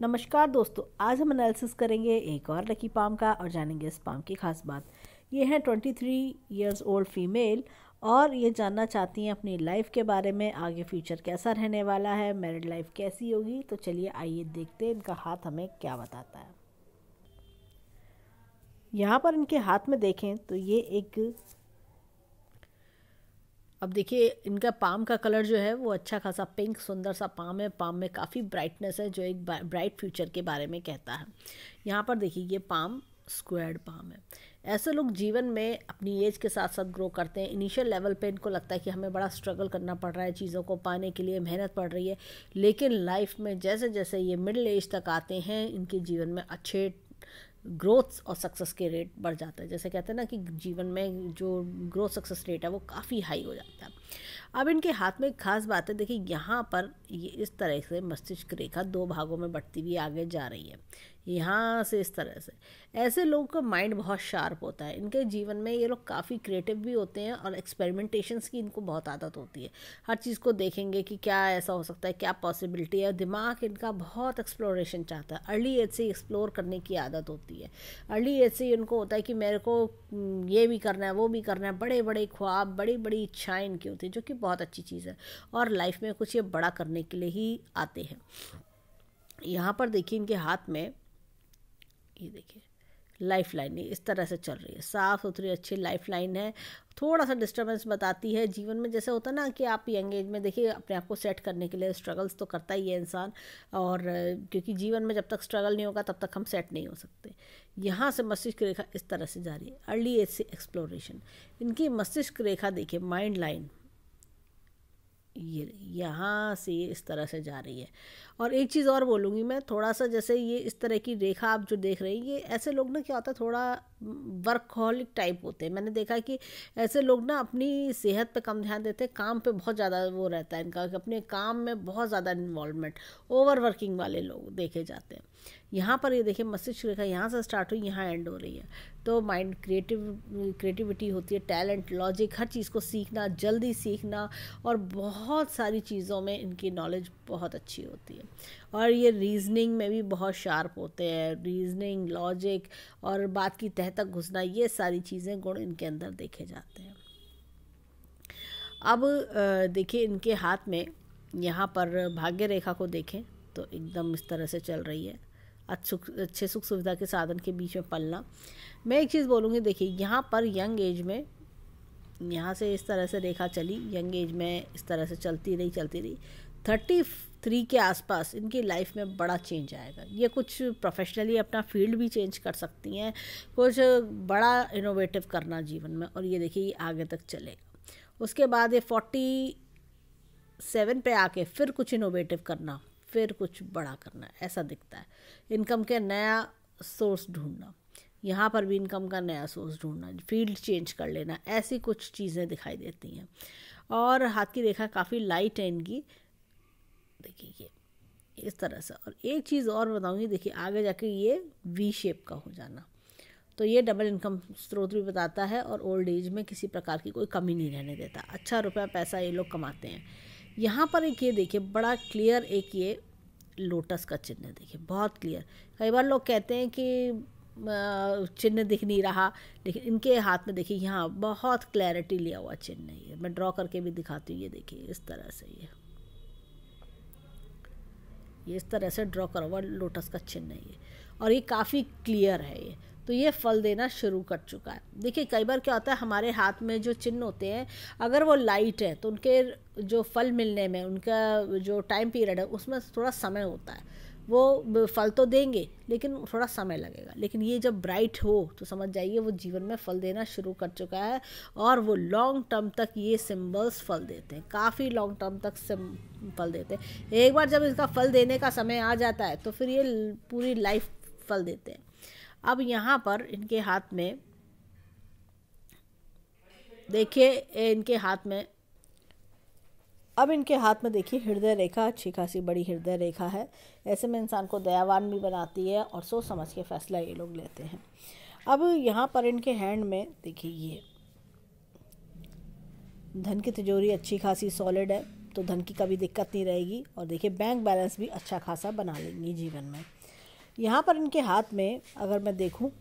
नमस्कार दोस्तों आज हम एनालिसिस करेंगे एक और लकी पाम का और जानेंगे इस पाम की खास बात ये है 23 थ्री ईयर्स ओल्ड फीमेल और ये जानना चाहती हैं अपनी लाइफ के बारे में आगे फ्यूचर कैसा रहने वाला है मैरिड लाइफ कैसी होगी तो चलिए आइए देखते हैं इनका हाथ हमें क्या बताता है यहाँ पर इनके हाथ में देखें तो ये एक अब देखिए इनका पाम का कलर जो है वो अच्छा खासा पिंक सुंदर सा पाम है पाम में काफ़ी ब्राइटनेस है जो एक ब्राइट फ्यूचर के बारे में कहता है यहाँ पर देखिए ये पाम स्क्वायर्ड पाम है ऐसे लोग जीवन में अपनी एज के साथ साथ ग्रो करते हैं इनिशियल लेवल पे इनको लगता है कि हमें बड़ा स्ट्रगल करना पड़ रहा है चीज़ों को पाने के लिए मेहनत पड़ रही है लेकिन लाइफ में जैसे जैसे ये मिडिल एज तक आते हैं इनके जीवन में अच्छे ग्रोथ और सक्सेस के रेट बढ़ जाता है जैसे कहते हैं ना कि जीवन में जो ग्रोथ सक्सेस रेट है वो काफ़ी हाई हो जाता है अब इनके हाथ में एक खास बात है देखिए यहाँ पर ये इस तरह से मस्तिष्क रेखा दो भागों में बढ़ती हुई आगे जा रही है यहाँ से इस तरह से ऐसे लोगों का माइंड बहुत शार्प होता है इनके जीवन में ये लोग काफ़ी क्रिएटिव भी होते हैं और एक्सपेरिमेंटेशंस की इनको बहुत आदत होती है हर चीज़ को देखेंगे कि क्या ऐसा हो सकता है क्या पॉसिबिलिटी है दिमाग इनका बहुत एक्सप्लोरेशन चाहता है अर्ली एज से एक्सप्लोर करने की आदत होती है अर्ली एज से इनको होता है कि मेरे को हम्म, ये भी करना है वो भी करना है बड़े बड़े ख्वाब बड़ी बड़ी इच्छाएँ इनकी होते हैं जो कि बहुत अच्छी चीज़ है और लाइफ में कुछ ये बड़ा करने के लिए ही आते हैं यहाँ पर देखिए इनके हाथ में ये देखिए लाइफ लाइन इस तरह से चल रही है साफ़ सुथरी अच्छी लाइफ लाइन है थोड़ा सा डिस्टर्बेंस बताती है जीवन में जैसे होता ना कि आप यंग एज में देखिए अपने आप को सेट करने के लिए स्ट्रगल्स तो करता ही है इंसान और क्योंकि जीवन में जब तक स्ट्रगल नहीं होगा तब तक हम सेट नहीं हो सकते यहाँ से मस्तिष्क रेखा इस तरह से जा रही है अर्ली एज से एक्सप्लोरेशन इनकी मस्तिष्क रेखा देखिए माइंड लाइन ये यहाँ से ये इस तरह से जा रही है और एक चीज़ और बोलूँगी मैं थोड़ा सा जैसे ये इस तरह की रेखा आप जो देख रहे हैं ये ऐसे लोग ना क्या होता है थोड़ा वर्कहॉलिक टाइप होते हैं मैंने देखा कि ऐसे लोग ना अपनी सेहत पे कम ध्यान देते हैं काम पे बहुत ज़्यादा वो रहता है इनका अपने काम में बहुत ज़्यादा इन्वॉल्वमेंट ओवर वर्किंग वाले लोग देखे जाते हैं यहाँ पर ये देखिए मस्तिष्क रेखा यहाँ से स्टार्ट हुई यहाँ एंड हो रही है तो माइंड क्रिएटिव क्रिएटिविटी होती है टैलेंट लॉजिक हर चीज़ को सीखना जल्दी सीखना और बहुत सारी चीज़ों में इनकी नॉलेज बहुत अच्छी होती है और ये रीजनिंग में भी बहुत शार्प होते हैं रीजनिंग लॉजिक और बात की तह तह तक घुसना ये सारी चीज़ें गुण इनके अंदर देखे जाते हैं अब देखिए इनके हाथ में यहाँ पर भाग्य रेखा को देखें तो एकदम इस तरह से चल रही है अच्छे अच्छे सुख सुविधा के साधन के बीच में पलना मैं एक चीज़ बोलूँगी देखिए यहाँ पर यंग एज में यहाँ से इस तरह से रेखा चली यंग एज में इस तरह से चलती रही चलती रही थर्टी थ्री के आसपास इनकी लाइफ में बड़ा चेंज आएगा ये कुछ प्रोफेशनली अपना फील्ड भी चेंज कर सकती हैं कुछ बड़ा इनोवेटिव करना जीवन में और ये देखिए ये आगे तक चलेगा उसके बाद ये फोर्टी सेवन पे आके फिर कुछ इनोवेटिव करना फिर कुछ बड़ा करना ऐसा दिखता है इनकम के नया सोर्स ढूंढना यहाँ पर भी इनकम का नया सोर्स ढूंढना फील्ड चेंज कर लेना ऐसी कुछ चीज़ें दिखाई देती हैं और हाथ की रेखा काफ़ी लाइट है इनकी देखिए ये इस तरह से और एक चीज़ और बताऊँगी देखिए आगे जाके ये वी शेप का हो जाना तो ये डबल इनकम स्रोत भी बताता है और ओल्ड एज में किसी प्रकार की कोई कमी नहीं रहने देता अच्छा रुपया पैसा ये लोग कमाते हैं यहाँ पर एक ये देखिए बड़ा क्लियर एक ये लोटस का चिन्ह देखिए बहुत क्लियर कई बार लोग कहते हैं कि चिन्ह दिख नहीं रहा लेकिन इनके हाथ में देखिए यहाँ बहुत क्लैरिटी लिया हुआ चिन्ह ये मैं ड्रॉ करके भी दिखाती हूँ ये देखिए इस तरह से ये ये इस तरह से ड्रॉ करा हुआ लोटस का चिन्ह है ये और ये काफ़ी क्लियर है ये तो ये फल देना शुरू कर चुका है देखिए कई बार क्या होता है हमारे हाथ में जो चिन्ह होते हैं अगर वो लाइट है तो उनके जो फल मिलने में उनका जो टाइम पीरियड है उसमें थोड़ा समय होता है वो फल तो देंगे लेकिन थोड़ा समय लगेगा लेकिन ये जब ब्राइट हो तो समझ जाइए वो जीवन में फल देना शुरू कर चुका है और वो लॉन्ग टर्म तक ये सिम्बल्स फल देते हैं काफ़ी लॉन्ग टर्म तक फल देते हैं एक बार जब इसका फल देने का समय आ जाता है तो फिर ये पूरी लाइफ फल देते हैं अब यहाँ पर इनके हाथ में देखिए इनके हाथ में अब इनके हाथ में देखिए हृदय रेखा अच्छी खासी बड़ी हृदय रेखा है ऐसे में इंसान को दयावान भी बनाती है और सोच समझ के फैसला ये लोग लेते हैं अब यहाँ पर इनके हैंड में देखिए ये धन की तिजोरी अच्छी खासी सॉलिड है तो धन की कभी दिक्कत नहीं रहेगी और देखिए बैंक बैलेंस भी अच्छा खासा बना लेंगी जीवन में यहाँ पर इनके हाथ में अगर मैं देखूँ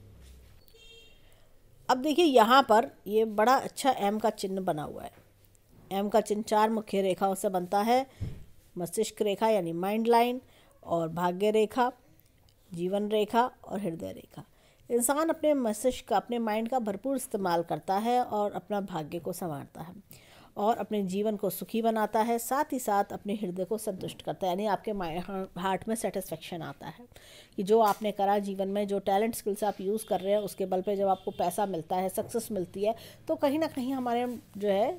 अब देखिए यहाँ पर ये बड़ा अच्छा एम का चिन्ह बना हुआ है एम का चिन्ह चार मुख्य रेखाओं से बनता है मस्तिष्क रेखा यानी माइंड लाइन और भाग्य रेखा जीवन रेखा और हृदय रेखा इंसान अपने मस्तिष्क का अपने माइंड का भरपूर इस्तेमाल करता है और अपना भाग्य को संवारता है और अपने जीवन को सुखी बनाता है साथ ही साथ अपने हृदय को संतुष्ट करता है यानी आपके हार्ट में सेटिस्फेक्शन आता है कि जो आपने करा जीवन में जो टैलेंट स्किल्स आप यूज़ कर रहे हैं उसके बल पे जब आपको पैसा मिलता है सक्सेस मिलती है तो कहीं ना कहीं हमारे जो है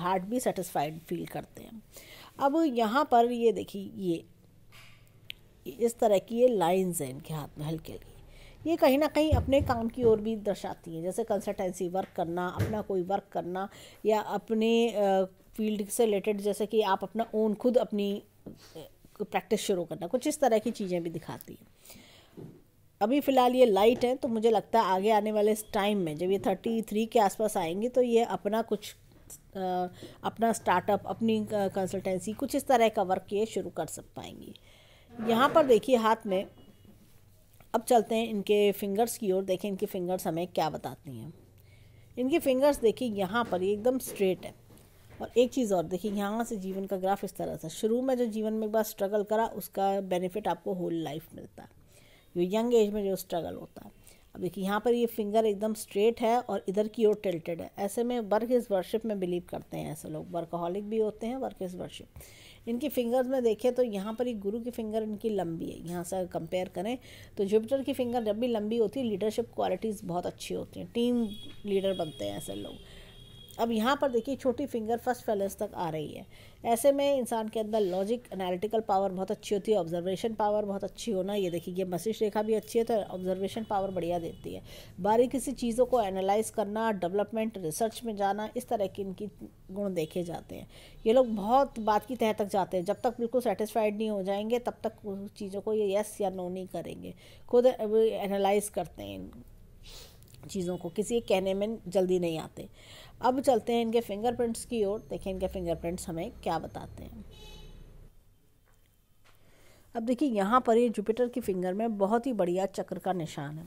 हार्ट भी सेटिस्फाइड फील करते हैं अब यहाँ पर ये देखिए ये इस तरह की ये लाइंस हैं इनके हाथ में हल्के लिए ये कहीं ना कहीं अपने काम की ओर भी दर्शाती हैं जैसे कंसल्टेंसी वर्क करना अपना कोई वर्क करना या अपने फील्ड से रिलेटेड जैसे कि आप अपना ओन खुद अपनी प्रैक्टिस शुरू करना कुछ इस तरह की चीज़ें भी दिखाती हैं अभी फ़िलहाल ये लाइट है तो मुझे लगता है आगे आने वाले इस टाइम में जब ये थर्टी थ्री के आसपास आएंगे तो ये अपना कुछ अपना स्टार्टअप अपनी कंसल्टेंसी कुछ इस तरह का वर्क ये शुरू कर सक पाएंगी यहाँ पर देखिए हाथ में अब चलते हैं इनके फिंगर्स की ओर देखें इनकी फिंगर्स हमें क्या बताती हैं इनकी फिंगर्स देखिए यहाँ पर एकदम स्ट्रेट है और एक चीज़ और देखिए यहाँ से जीवन का ग्राफ इस तरह से शुरू में जो जीवन में एक बार स्ट्रगल करा उसका बेनिफिट आपको होल लाइफ मिलता है जो यंग एज में जो स्ट्रगल होता है अब देखिए यहाँ पर ये फिंगर एकदम स्ट्रेट है और इधर की ओर टिल्टेड है ऐसे में वर्क इज़ वर्शिप में बिलीव करते हैं ऐसे लोग वर्कहॉलिक भी होते हैं वर्क इज़ वर्शिप इनकी फिंगर्स में देखें तो यहाँ पर ये गुरु की फिंगर इनकी लंबी है यहाँ से कंपेयर करें तो जुपिटर की फिंगर जब भी लंबी होती है लीडरशिप क्वालिटीज़ बहुत अच्छी होती हैं टीम लीडर बनते हैं ऐसे लोग अब यहाँ पर देखिए छोटी फिंगर फर्स्ट फैलेंस तक आ रही है ऐसे में इंसान के अंदर लॉजिक एनालिटिकल पावर बहुत अच्छी होती है ऑब्जर्वेशन पावर बहुत अच्छी होना ये देखिए ये मशीष रेखा भी अच्छी है तो ऑब्जर्वेशन पावर बढ़िया देती है बारीकी किसी चीज़ों को एनालाइज करना डेवलपमेंट रिसर्च में जाना इस तरह के इनकी गुण देखे जाते हैं ये लोग बहुत बात की तह तक जाते हैं जब तक बिल्कुल सेटिस्फाइड नहीं हो जाएंगे तब तक चीज़ों को ये यस या नो नहीं करेंगे खुद एनालाइज करते हैं चीज़ों को किसी कहने में जल्दी नहीं आते अब चलते हैं इनके फिंगरप्रिंट्स की ओर देखें इनके फिंगरप्रिंट्स हमें क्या बताते हैं अब देखिए यहाँ पर ये जुपिटर की फिंगर में बहुत ही बढ़िया चक्र का निशान है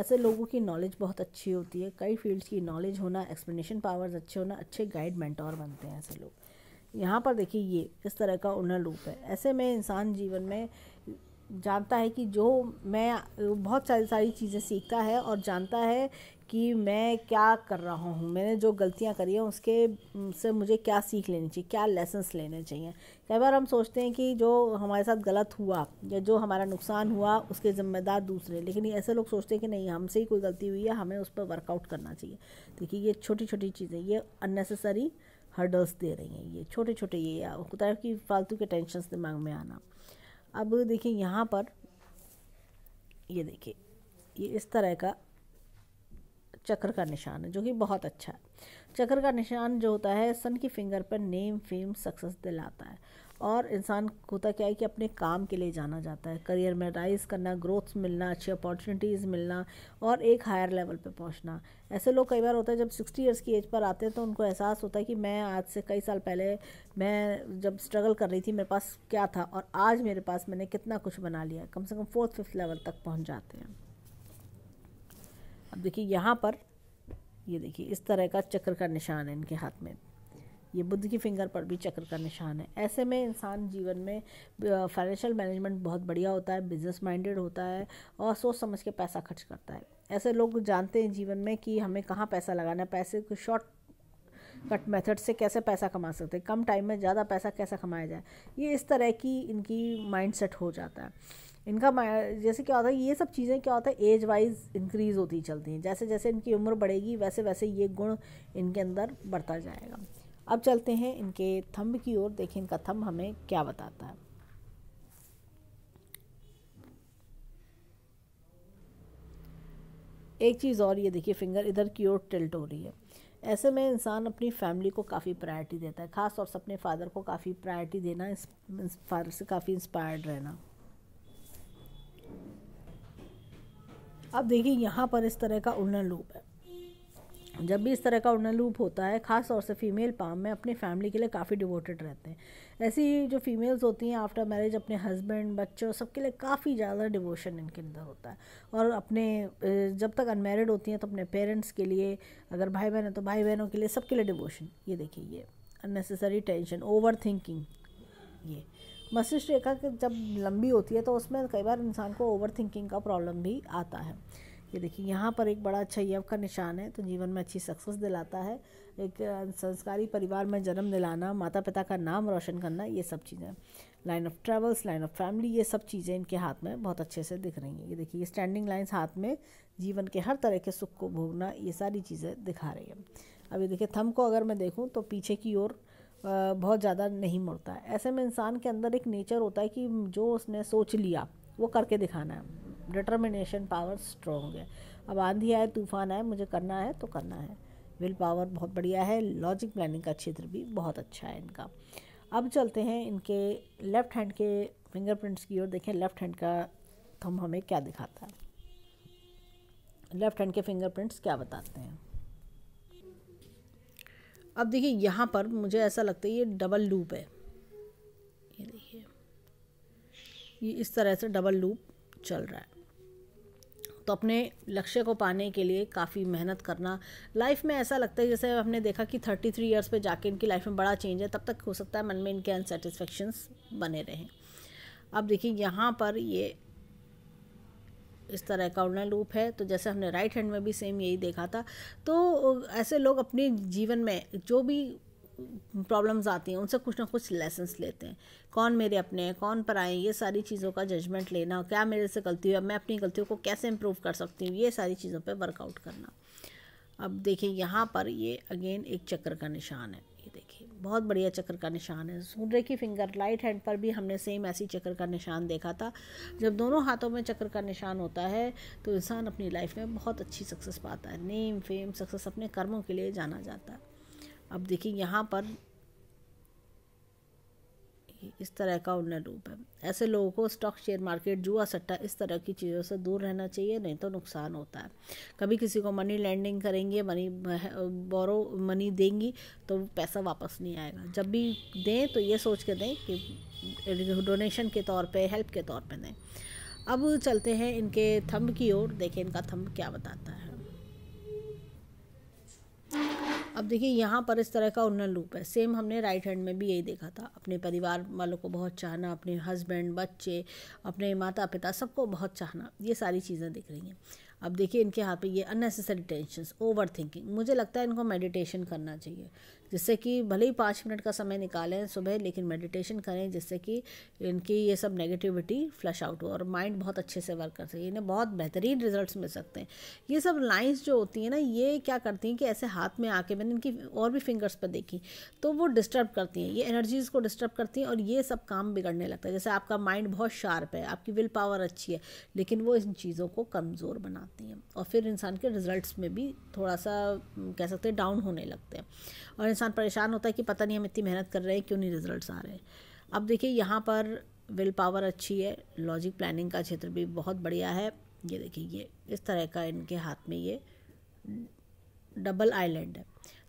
ऐसे लोगों की नॉलेज बहुत अच्छी होती है कई फील्ड्स की नॉलेज होना एक्सप्लेनेशन पावर्स अच्छे होना अच्छे गाइड मेंटोर बनते हैं ऐसे लोग यहाँ पर देखिए ये इस तरह का उन्नर लूप है ऐसे में इंसान जीवन में जानता है कि जो मैं बहुत सारी सारी चीज़ें सीखता है और जानता है कि मैं क्या कर रहा हूँ मैंने जो गलतियाँ करी हैं उसके से मुझे क्या सीख लेनी चाहिए क्या लेसन्स लेने चाहिए कई बार हम सोचते हैं कि जो हमारे साथ गलत हुआ या जो हमारा नुकसान हुआ उसके ज़िम्मेदार दूसरे लेकिन ऐसे लोग सोचते हैं कि नहीं हमसे ही कोई गलती हुई है हमें उस पर वर्कआउट करना चाहिए देखिए ये छोटी छोटी चीज़ें ये अननेसेसरी हर्डल्स दे रही हैं ये छोटे छोटे ये होता है कि फालतू के टेंशन दिमाग में आना अब देखिए यहाँ पर ये देखिए ये इस तरह का चक्र का निशान है जो कि बहुत अच्छा है चक्र का निशान जो होता है सन की फिंगर पर नेम फेम सक्सेस दिलाता है और इंसान होता क्या है कि अपने काम के लिए जाना जाता है करियर में राइज करना ग्रोथ मिलना अच्छी अपॉर्चुनिटीज़ मिलना और एक हायर लेवल पे पहुंचना ऐसे लोग कई बार होता है जब सिक्सटी इयर्स की एज पर आते हैं तो उनको एहसास होता है कि मैं आज से कई साल पहले मैं जब स्ट्रगल कर रही थी मेरे पास क्या था और आज मेरे पास मैंने कितना कुछ बना लिया कम से कम फोर्थ फिफ्थ लेवल तक पहुँच जाते हैं अब देखिए यहाँ पर ये देखिए इस तरह का चक्र का निशान है इनके हाथ में ये बुद्ध की फिंगर पर भी चक्र का निशान है ऐसे में इंसान जीवन में फाइनेंशियल मैनेजमेंट बहुत बढ़िया होता है बिजनेस माइंडेड होता है और सोच समझ के पैसा खर्च करता है ऐसे लोग जानते हैं जीवन में कि हमें कहाँ पैसा लगाना है पैसे को शॉर्ट कट मेथड से कैसे पैसा कमा सकते हैं कम टाइम में ज़्यादा पैसा कैसे कमाया जाए ये इस तरह की इनकी सेट हो जाता है इनका जैसे क्या होता है ये सब चीज़ें क्या होता है एज वाइज इंक्रीज़ होती चलती हैं जैसे जैसे इनकी उम्र बढ़ेगी वैसे वैसे ये गुण इनके अंदर बढ़ता जाएगा अब चलते हैं इनके थंब की ओर देखें इनका थंब हमें क्या बताता है एक चीज़ और ये देखिए फिंगर इधर की ओर टिल्ट हो रही है ऐसे में इंसान अपनी फैमिली को काफ़ी प्रायोरिटी देता है ख़ास तौर से अपने फादर को काफ़ी प्रायोरिटी देना इस फादर से काफ़ी इंस्पायर्ड रहना अब देखिए यहाँ पर इस तरह का उड़न लूप है जब भी इस तरह का उड़न लूप होता है ख़ास तौर से फीमेल पाम में अपनी फैमिली के लिए काफ़ी डिवोटेड रहते हैं ऐसी जो फीमेल्स होती हैं आफ्टर मैरिज अपने हस्बैंड बच्चों सबके लिए काफ़ी ज़्यादा डिवोशन इनके अंदर होता है और अपने जब तक अनमेरिड होती हैं तो अपने पेरेंट्स के लिए अगर भाई बहन है तो भाई बहनों के लिए सबके लिए डिवोशन ये देखिए ये अननेसेसरी टेंशन ओवर थिंकिंग ये मस्तिष्क रेखा जब लंबी होती है तो उसमें कई बार इंसान को ओवर थिंकिंग का प्रॉब्लम भी आता है ये देखिए यहाँ पर एक बड़ा अच्छा यव का निशान है तो जीवन में अच्छी सक्सेस दिलाता है एक संस्कारी परिवार में जन्म दिलाना माता पिता का नाम रोशन करना ये सब चीज़ें line of travels line of family ये सब चीज़ें इनके हाथ में बहुत अच्छे से दिख रही हैं ये देखिए ये स्टैंडिंग लाइन्स हाथ में जीवन के हर तरह के सुख को भोगना ये सारी चीज़ें दिखा रही है अब ये देखिए थम को अगर मैं देखूँ तो पीछे की ओर बहुत ज़्यादा नहीं मुड़ता ऐसे में इंसान के अंदर एक नेचर होता है कि जो उसने सोच लिया वो करके दिखाना है डिटर्मिनेशन पावर स्ट्रॉन्ग है अब आंधी आए तूफान आए मुझे करना है तो करना है विल पावर बहुत बढ़िया है लॉजिक प्लानिंग का क्षेत्र भी बहुत अच्छा है इनका अब चलते हैं इनके लेफ्ट हैंड के फिंगरप्रिंट्स की ओर देखें लेफ्ट हैंड का थम हमें क्या दिखाता है लेफ्ट हैंड के फिंगरप्रिंट्स क्या बताते हैं अब देखिए यहाँ पर मुझे ऐसा लगता है ये डबल लूप है ये देखिए ये इस तरह से डबल लूप चल रहा है तो अपने लक्ष्य को पाने के लिए काफ़ी मेहनत करना लाइफ में ऐसा लगता है जैसे हमने देखा कि थर्टी थ्री ईयर्स पर जाके इनकी लाइफ में बड़ा चेंज है तब तक हो सकता है मन में इनके अनसेटिस्फेक्शंस बने रहें अब देखिए यहाँ पर ये इस तरह उड़ना लूप है तो जैसे हमने राइट हैंड में भी सेम यही देखा था तो ऐसे लोग अपने जीवन में जो भी प्रॉब्लम्स आती हैं उनसे कुछ ना कुछ लेसन्स लेते हैं कौन मेरे अपने हैं कौन पर आए ये सारी चीज़ों का जजमेंट लेना क्या मेरे से गलती हुई अब मैं अपनी गलतियों को कैसे इम्प्रूव कर सकती हूँ ये सारी चीज़ों पर वर्कआउट करना अब देखिए यहाँ पर ये अगेन एक चक्र का निशान है बहुत बढ़िया चक्कर का निशान है सूर्य की फिंगर लाइट हैंड पर भी हमने सेम ऐसी चक्कर का निशान देखा था जब दोनों हाथों में चक्कर का निशान होता है तो इंसान अपनी लाइफ में बहुत अच्छी सक्सेस पाता है नेम फेम सक्सेस अपने कर्मों के लिए जाना जाता है अब देखिए यहाँ पर जाएगी इस तरह का उन्नर रूप है ऐसे लोगों को स्टॉक शेयर मार्केट जुआ सट्टा इस तरह की चीज़ों से दूर रहना चाहिए नहीं तो नुकसान होता है कभी किसी को मनी लैंडिंग करेंगे मनी बोरो मनी देंगी तो पैसा वापस नहीं आएगा जब भी दें तो ये सोच के दें कि डोनेशन के तौर पर हेल्प के तौर पर दें अब चलते हैं इनके थंब की ओर देखें इनका थंब क्या बताता है अब देखिए यहाँ पर इस तरह का उन्नल रूप है सेम हमने राइट हैंड में भी यही देखा था अपने परिवार वालों को बहुत चाहना अपने हस्बैंड बच्चे अपने माता पिता सबको बहुत चाहना ये सारी चीज़ें दिख रही हैं अब देखिए इनके हाथ पे ये अननेसेसरी टेंशन ओवर थिंकिंग मुझे लगता है इनको मेडिटेशन करना चाहिए जिससे कि भले ही पाँच मिनट का समय निकालें सुबह लेकिन मेडिटेशन करें जिससे कि इनकी ये सब नेगेटिविटी फ्लश आउट हो और माइंड बहुत अच्छे से वर्क कर सके इन्हें बहुत बेहतरीन रिजल्ट्स मिल सकते हैं ये सब लाइंस जो होती हैं ना ये क्या करती हैं कि ऐसे हाथ में आके मैंने इनकी और भी फिंगर्स पर देखी तो वो डिस्टर्ब करती हैं ये एनर्जीज़ को डिस्टर्ब करती हैं और ये सब काम बिगड़ने लगता है जैसे आपका माइंड बहुत शार्प है आपकी विल पावर अच्छी है लेकिन वो इन चीज़ों को कमज़ोर बनाती हैं और फिर इंसान के रिज़ल्ट में भी थोड़ा सा कह सकते हैं डाउन होने लगते हैं और इंसान परेशान होता है कि पता नहीं हम इतनी मेहनत कर रहे हैं क्यों नहीं रिजल्ट्स आ रहे हैं अब देखिए यहाँ पर विल पावर अच्छी है लॉजिक प्लानिंग का क्षेत्र भी बहुत बढ़िया है ये देखिए ये इस तरह का इनके हाथ में ये डबल आइलैंड है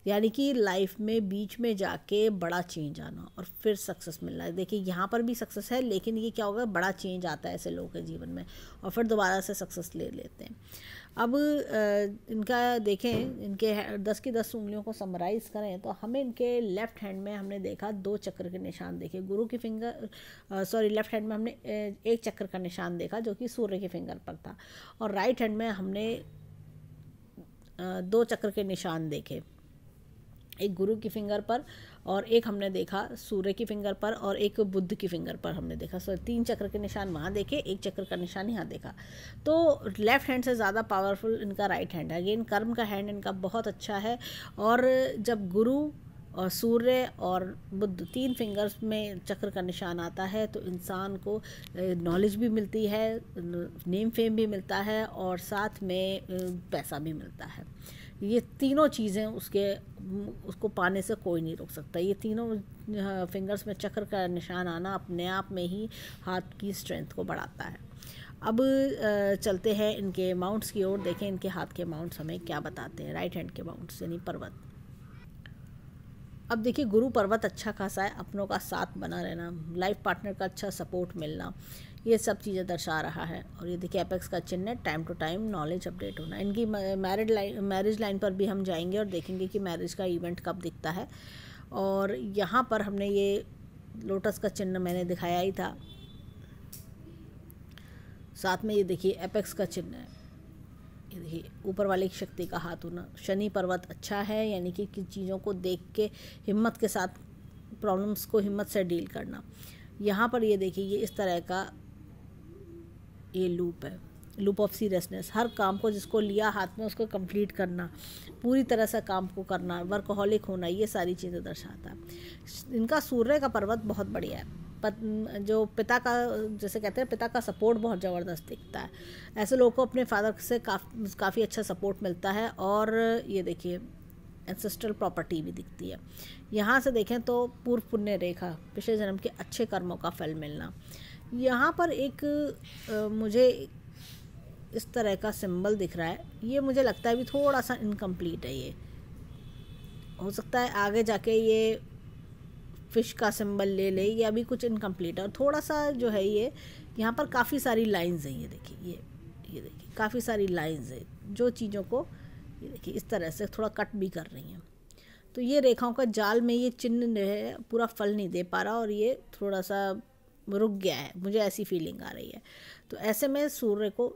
यानी कि लाइफ में बीच में जाके बड़ा चेंज आना और फिर सक्सेस मिलना देखिए यहाँ पर भी सक्सेस है लेकिन ये क्या होगा बड़ा चेंज आता है ऐसे लोगों के जीवन में और फिर दोबारा से सक्सेस ले लेते हैं अब इनका देखें इनके दस की दस उंगलियों को समराइज़ करें तो हमें इनके लेफ्ट हैंड में हमने देखा दो चक्र के निशान देखे गुरु की फिंगर सॉरी लेफ्ट हैंड में हमने एक चक्र का निशान देखा जो कि सूर्य के फिंगर पर था और राइट हैंड में हमने दो चक्र के निशान देखे एक गुरु की फिंगर पर और एक हमने देखा सूर्य की फिंगर पर और एक बुद्ध की फिंगर पर हमने देखा सो तीन चक्र के निशान वहाँ देखे एक चक्र का निशान यहाँ देखा तो लेफ्ट हैंड से ज़्यादा पावरफुल इनका राइट हैंड है अगेन कर्म का हैंड इनका बहुत अच्छा है और जब गुरु और सूर्य और बुद्ध तीन फिंगर्स में चक्र का निशान आता है तो इंसान को नॉलेज भी मिलती है नेम फेम भी मिलता है और साथ में पैसा भी मिलता है ये तीनों चीज़ें उसके उसको पाने से कोई नहीं रोक सकता ये तीनों फिंगर्स हाँ, में चक्र का निशान आना अपने आप में ही हाथ की स्ट्रेंथ को बढ़ाता है अब चलते हैं इनके माउंट्स की ओर देखें इनके हाथ के माउंट्स हमें क्या बताते हैं राइट हैंड के माउंट्स यानी पर्वत अब देखिए गुरु पर्वत अच्छा खासा है अपनों का साथ बना रहना लाइफ पार्टनर का अच्छा सपोर्ट मिलना ये सब चीज़ें दर्शा रहा है और ये देखिए एपेक्स का चिन्ह है time to time knowledge update होना इनकी मैरिड लाइन मैरिज लाइन पर भी हम जाएंगे और देखेंगे कि मैरिज का इवेंट कब दिखता है और यहाँ पर हमने ये लोटस का चिन्ह मैंने दिखाया ही था साथ में ये देखिए एपेक्स का चिन्ह है ये देखिए ऊपर वाले की शक्ति का हाथ होना शनि पर्वत अच्छा है यानी कि किन चीज़ों को देख के हिम्मत के साथ प्रॉब्लम्स को हिम्मत से डील करना यहाँ पर ये देखिए ये इस तरह का ये लूप है लूप ऑफ सीरियसनेस हर काम को जिसको लिया हाथ में उसको कंप्लीट करना पूरी तरह से काम को करना वर्कहोलिक होना ये सारी चीज़ें दर्शाता है इनका सूर्य का पर्वत बहुत बढ़िया है पत, जो पिता का जैसे कहते हैं पिता का सपोर्ट बहुत ज़बरदस्त दिखता है ऐसे लोगों को अपने फादर से काफ, काफ़ी अच्छा सपोर्ट मिलता है और ये देखिए एंसेस्ट्रल प्रॉपर्टी भी दिखती है यहाँ से देखें तो पूर्व पुण्य रेखा पिछले जन्म के अच्छे कर्मों का फल मिलना यहाँ पर एक आ, मुझे इस तरह का सिंबल दिख रहा है ये मुझे लगता है भी थोड़ा सा इनकम्प्लीट है ये हो सकता है आगे जाके ये फिश का सिंबल ले ले ये अभी कुछ इनकम्प्लीट है और थोड़ा सा जो है ये यहाँ पर काफ़ी सारी लाइंस हैं ये देखिए ये ये देखिए काफ़ी सारी लाइंस है जो चीज़ों को ये देखिए इस तरह से थोड़ा कट भी कर रही हैं तो ये रेखाओं का जाल में ये चिन्ह है पूरा फल नहीं दे पा रहा और ये थोड़ा सा रुक गया है मुझे ऐसी फीलिंग आ रही है तो ऐसे में सूर्य को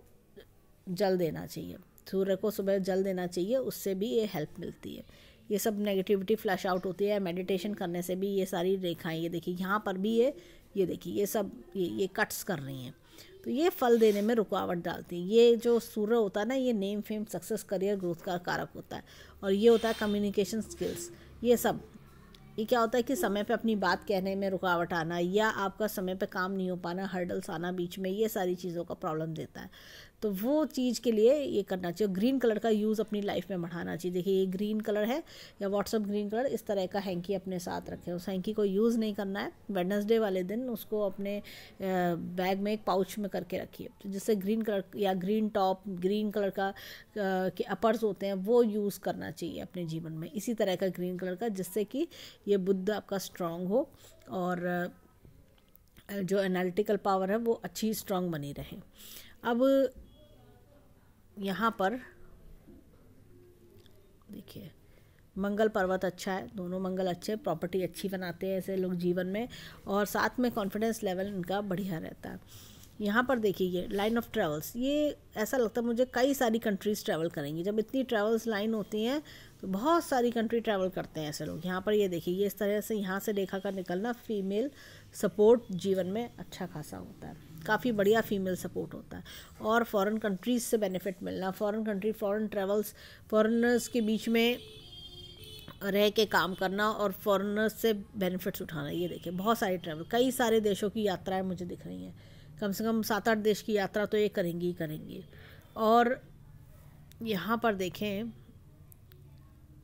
जल देना चाहिए सूर्य को सुबह जल देना चाहिए उससे भी ये हेल्प मिलती है ये सब नेगेटिविटी फ्लैश आउट होती है मेडिटेशन करने से भी ये सारी रेखाएं ये देखिए यहाँ पर भी ये ये देखिए ये सब ये ये कट्स कर रही हैं तो ये फल देने में रुकावट डालती है ये जो सूर्य होता है ना ये name fame success career growth का कारक होता है और ये होता है कम्युनिकेशन स्किल्स ये सब ये क्या होता है कि समय पे अपनी बात कहने में रुकावट आना या आपका समय पे काम नहीं हो पाना हर्डल्स आना बीच में ये सारी चीज़ों का प्रॉब्लम देता है तो वो चीज़ के लिए ये करना चाहिए ग्रीन कलर का यूज़ अपनी लाइफ में बढ़ाना चाहिए देखिए ये ग्रीन कलर है या व्हाट्सअप ग्रीन कलर इस तरह का हैंकी अपने साथ रखें उस हैंकी को यूज़ नहीं करना है वेडनसडे वाले दिन उसको अपने बैग में एक पाउच में करके रखिए तो जिससे ग्रीन कलर या ग्रीन टॉप ग्रीन कलर का के अपर्स होते हैं वो यूज़ करना चाहिए अपने जीवन में इसी तरह का ग्रीन कलर का जिससे कि ये बुद्ध आपका स्ट्रांग हो और जो एनालिटिकल पावर है वो अच्छी स्ट्रांग बनी रहे अब यहाँ पर देखिए मंगल पर्वत अच्छा है दोनों मंगल अच्छे प्रॉपर्टी अच्छी बनाते हैं ऐसे लोग जीवन में और साथ में कॉन्फिडेंस लेवल इनका बढ़िया रहता है यहाँ पर देखिए ये लाइन ऑफ ट्रैवल्स ये ऐसा लगता है मुझे कई सारी कंट्रीज़ ट्रैवल करेंगी जब इतनी ट्रैवल्स लाइन होती हैं तो बहुत सारी कंट्री ट्रैवल करते हैं ऐसे लोग यहाँ पर ये देखिए ये इस तरह से यहाँ से रेखा का निकलना फीमेल सपोर्ट जीवन में अच्छा खासा होता है काफ़ी बढ़िया फीमेल सपोर्ट होता है और फॉरेन कंट्रीज़ से बेनिफिट मिलना foreign country foreign travels foreigners के बीच में रह के काम करना और फॉरेनर्स से बेनिफिट्स उठाना ये देखिए बहुत सारे ट्रैवल कई सारे देशों की यात्राएं मुझे दिख रही हैं कम से कम सात आठ देश की यात्रा तो ये करेंगी ही करेंगी और यहाँ पर देखें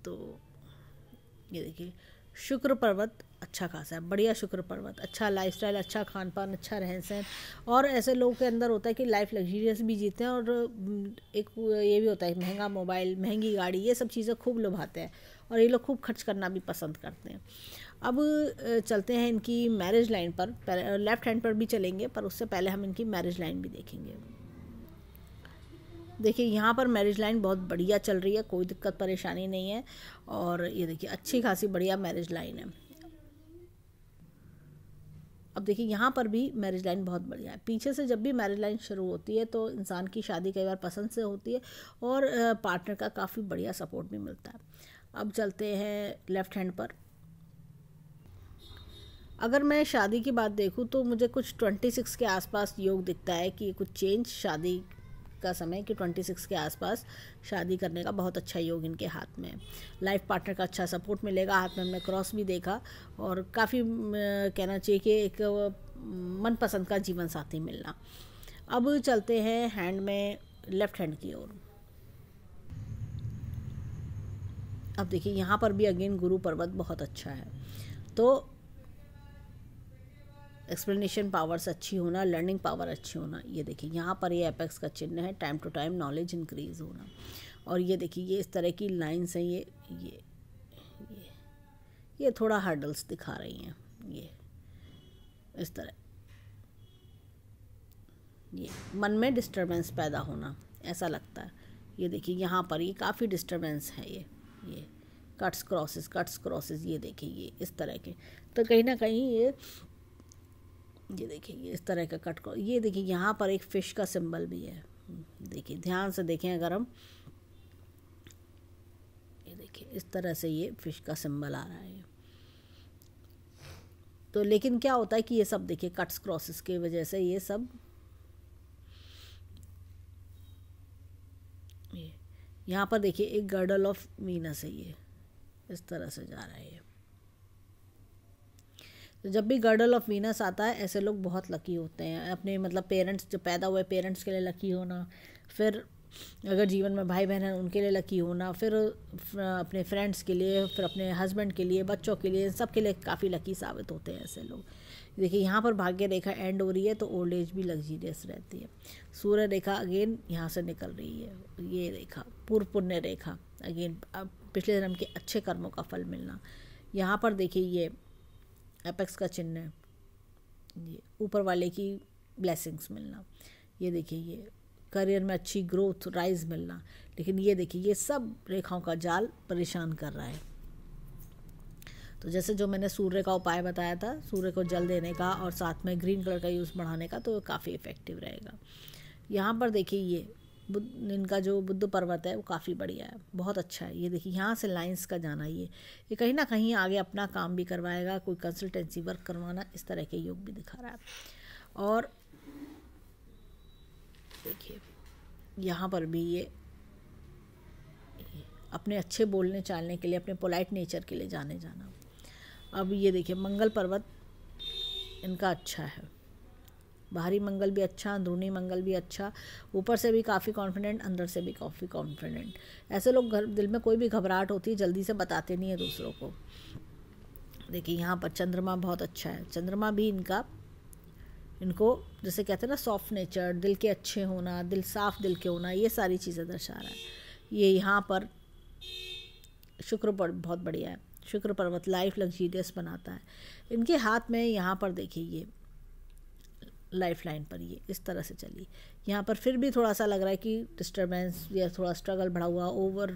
तो ये देखिए शुक्र पर्वत अच्छा खासा है बढ़िया शुक्र पर्वत अच्छा लाइफस्टाइल अच्छा खान पान अच्छा रहन सहन और ऐसे लोगों के अंदर होता है कि लाइफ लग्जरियस भी जीते हैं और एक ये भी होता है महंगा मोबाइल महंगी गाड़ी ये सब चीज़ें खूब लुभाते हैं और ये लोग खूब खर्च करना भी पसंद करते हैं अब चलते हैं इनकी मैरिज लाइन पर लेफ्ट हैंड पर भी चलेंगे पर उससे पहले हम इनकी मैरिज लाइन भी देखेंगे देखिए यहाँ पर मैरिज लाइन बहुत बढ़िया चल रही है कोई दिक्कत परेशानी नहीं है और ये देखिए अच्छी खासी बढ़िया मैरिज लाइन है अब देखिए यहाँ पर भी मैरिज लाइन बहुत बढ़िया है पीछे से जब भी मैरिज लाइन शुरू होती है तो इंसान की शादी कई बार पसंद से होती है और पार्टनर का काफ़ी बढ़िया सपोर्ट भी मिलता है अब चलते हैं लेफ़्ट हैंड पर अगर मैं शादी की बात देखूँ तो मुझे कुछ ट्वेंटी सिक्स के आसपास योग दिखता है कि कुछ चेंज शादी का समय कि 26 के आसपास शादी करने का बहुत अच्छा योग इनके हाथ में है लाइफ पार्टनर का अच्छा सपोर्ट मिलेगा हाथ में हमने क्रॉस भी देखा और काफ़ी कहना चाहिए कि एक मनपसंद का जीवन साथी मिलना अब चलते हैं हैंड में लेफ्ट हैंड की ओर अब देखिए यहाँ पर भी अगेन गुरु पर्वत बहुत अच्छा है तो एक्सप्लेनेशन पावर्स अच्छी होना लर्निंग पावर अच्छी होना ये देखिए यहाँ पर ये एपेक्स का चिन्ह है time to time knowledge increase होना और ये देखिए ये इस तरह की लाइन्स हैं ये ये ये ये थोड़ा हर्डल्स दिखा रही हैं ये इस तरह ये मन में डिस्टर्बेंस पैदा होना ऐसा लगता है ये देखिए यहाँ पर ये काफ़ी डिस्टर्बेंस है ये ये कट्स क्रॉसेस कट्स क्रॉसेस ये देखिए ये इस तरह के तो कहीं ना कहीं ये ये देखिए इस तरह का कट करो ये देखिए यहाँ पर एक फ़िश का सिंबल भी है देखिए ध्यान से देखें अगर हम ये देखिए इस तरह से ये फ़िश का सिंबल आ रहा है तो लेकिन क्या होता है कि ये सब देखिए कट्स क्रॉसेस की वजह से ये सब यहाँ पर देखिए एक गर्डल ऑफ मीनस है ये इस तरह से जा रहा है तो जब भी गर्डल ऑफ वीनस आता है ऐसे लोग बहुत लकी होते हैं अपने मतलब पेरेंट्स जो पैदा हुए पेरेंट्स के लिए लकी होना फिर अगर जीवन में भाई बहन है उनके लिए लकी होना फिर अपने फ्रेंड्स के लिए फिर अपने हस्बैंड के लिए बच्चों के लिए सब के लिए काफ़ी लकी साबित होते हैं ऐसे लोग देखिए यहाँ पर भाग्य रेखा एंड हो रही है तो ओल्ड एज भी लग्जीरियस रहती है सूर्य रेखा अगेन यहाँ से निकल रही है ये रेखा पूर्व पुण्य रेखा अगेन पिछले जन्म के अच्छे कर्मों का फल मिलना यहाँ पर देखिए ये एपेक्स का चिन्ह है ये ऊपर वाले की ब्लेसिंग्स मिलना ये देखिए ये करियर में अच्छी ग्रोथ राइज मिलना लेकिन ये देखिए ये सब रेखाओं का जाल परेशान कर रहा है तो जैसे जो मैंने सूर्य का उपाय बताया था सूर्य को जल देने का और साथ में ग्रीन कलर का यूज़ बढ़ाने का तो काफ़ी इफ़ेक्टिव रहेगा यहाँ पर देखिए ये बुद्ध इनका जो बुद्ध पर्वत है वो काफ़ी बढ़िया है बहुत अच्छा है ये देखिए यहाँ से लाइंस का जाना ये ये कहीं ना कहीं आगे अपना काम भी करवाएगा कोई कंसल्टेंसी वर्क करवाना इस तरह के योग भी दिखा रहा है और देखिए यहाँ पर भी ये अपने अच्छे बोलने चालने के लिए अपने पोलाइट नेचर के लिए जाने जाना अब ये देखिए मंगल पर्वत इनका अच्छा है बाहरी मंगल भी अच्छा अंदरूनी मंगल भी अच्छा ऊपर से भी काफ़ी कॉन्फिडेंट अंदर से भी काफ़ी कॉन्फिडेंट ऐसे लोग घर दिल में कोई भी घबराहट होती है जल्दी से बताते नहीं है दूसरों को देखिए यहाँ पर चंद्रमा बहुत अच्छा है चंद्रमा भी इनका इनको जैसे कहते हैं ना सॉफ्ट नेचर दिल के अच्छे होना दिल साफ दिल के होना ये सारी चीज़ें दर्शा रहा है ये यहाँ पर शुक्र पर बहुत बढ़िया है शुक्र पर्वत लाइफ लग्जीरियस बनाता है इनके हाथ में यहाँ पर देखिए ये लाइफलाइन पर ये इस तरह से चली यहाँ पर फिर भी थोड़ा सा लग रहा है कि डिस्टर्बेंस या थोड़ा स्ट्रगल बढ़ा हुआ ओवर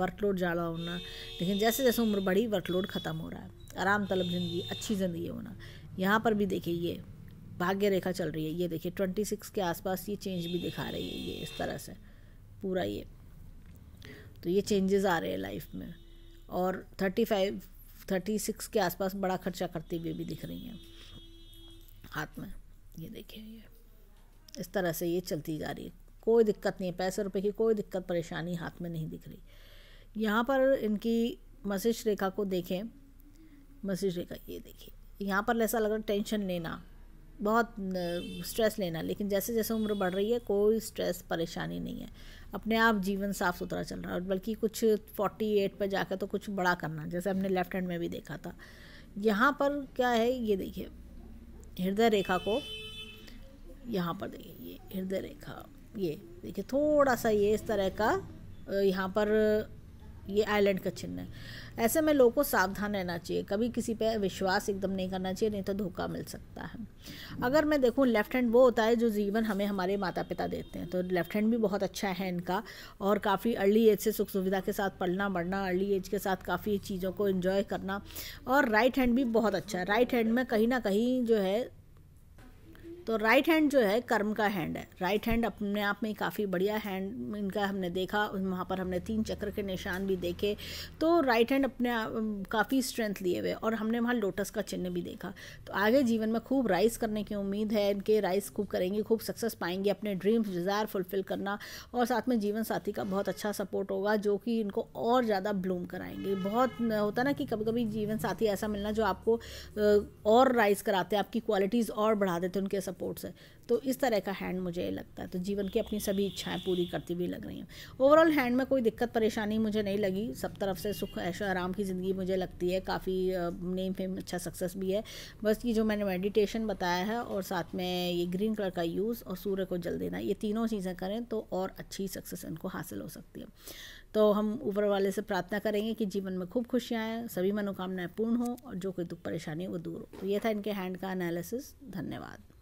वर्कलोड ज़्यादा होना लेकिन जैसे जैसे उम्र बढ़ी वर्कलोड ख़त्म हो रहा है आराम तलब ज़िंदगी अच्छी ज़िंदगी होना यहाँ पर भी देखिए ये भाग्य रेखा चल रही है ये देखिए ट्वेंटी सिक्स के आसपास ये चेंज भी दिखा रही है ये इस तरह से पूरा ये तो ये चेंजेस आ रहे हैं लाइफ में और थर्टी फाइव थर्टी सिक्स के आसपास बड़ा खर्चा करते हुए भी दिख रही हैं हाथ में ये देखिए ये इस तरह से ये चलती जा रही है कोई दिक्कत नहीं है पैसे रुपए की कोई दिक्कत परेशानी हाथ में नहीं दिख रही यहाँ पर इनकी मसिश रेखा को देखें मसिश रेखा ये देखिए यहाँ पर ऐसा लग रहा है टेंशन लेना बहुत स्ट्रेस लेना लेकिन जैसे जैसे उम्र बढ़ रही है कोई स्ट्रेस परेशानी नहीं है अपने आप जीवन साफ सुथरा चल रहा है और बल्कि कुछ फोर्टी एट पर जाकर तो कुछ बड़ा करना जैसे हमने लेफ्ट हैंड में भी देखा था यहाँ पर क्या है ये देखिए हृदय रेखा को यहाँ पर देखिए ये हृदय रेखा ये देखिए थोड़ा सा ये इस तरह का यहाँ पर ये आइलैंड का चिन्ह है ऐसे में लोगों को सावधान रहना चाहिए कभी किसी पे विश्वास एकदम नहीं करना चाहिए नहीं तो धोखा मिल सकता है अगर मैं देखूँ लेफ्ट हैंड वो होता है जो जीवन हमें हमारे माता पिता देते हैं तो लेफ्ट हैंड भी बहुत अच्छा है इनका और काफ़ी अर्ली एज से सुख सुविधा के साथ पढ़ना बढ़ना अर्ली एज के साथ काफ़ी चीज़ों को इन्जॉय करना और राइट हैंड भी बहुत अच्छा है राइट हैंड में कहीं ना कहीं जो है तो राइट हैंड जो है कर्म का हैंड है राइट हैंड अपने आप में काफ़ी बढ़िया हैंड इनका हमने देखा वहाँ पर हमने तीन चक्र के निशान भी देखे तो राइट हैंड अपने काफ़ी स्ट्रेंथ लिए हुए और हमने वहाँ लोटस का चिन्ह भी देखा तो आगे जीवन में खूब राइस करने की उम्मीद है इनके राइस खूब करेंगे खूब सक्सेस पाएंगे अपने ड्रीम्स डिज़ायर फुलफिल करना और साथ में जीवन साथी का बहुत अच्छा सपोर्ट होगा जो कि इनको और ज़्यादा ब्लूम कराएंगे बहुत होता ना कि कभी कभी जीवन साथी ऐसा मिलना जो आपको और राइस कराते हैं आपकी क्वालिटीज़ और बढ़ा देते हैं उनके सपोर्ट्स है तो इस तरह का हैंड मुझे लगता है तो जीवन की अपनी सभी इच्छाएं पूरी करती हुई लग रही हैं ओवरऑल हैंड में कोई दिक्कत परेशानी मुझे नहीं लगी सब तरफ से सुख ऐश आराम की ज़िंदगी मुझे लगती है काफ़ी नेम फेम अच्छा सक्सेस भी है बस ये जो मैंने मेडिटेशन बताया है और साथ में ये ग्रीन कलर का यूज़ और सूर्य को जल देना ये तीनों चीज़ें करें तो और अच्छी सक्सेस इनको हासिल हो सकती है तो हम ऊपर वाले से प्रार्थना करेंगे कि जीवन में खूब खुशियाँ आएँ सभी मनोकामनाएं पूर्ण हों और जो कोई दुख परेशानी हो वो दूर हो तो ये था इनके हैंड का एनालिसिस धन्यवाद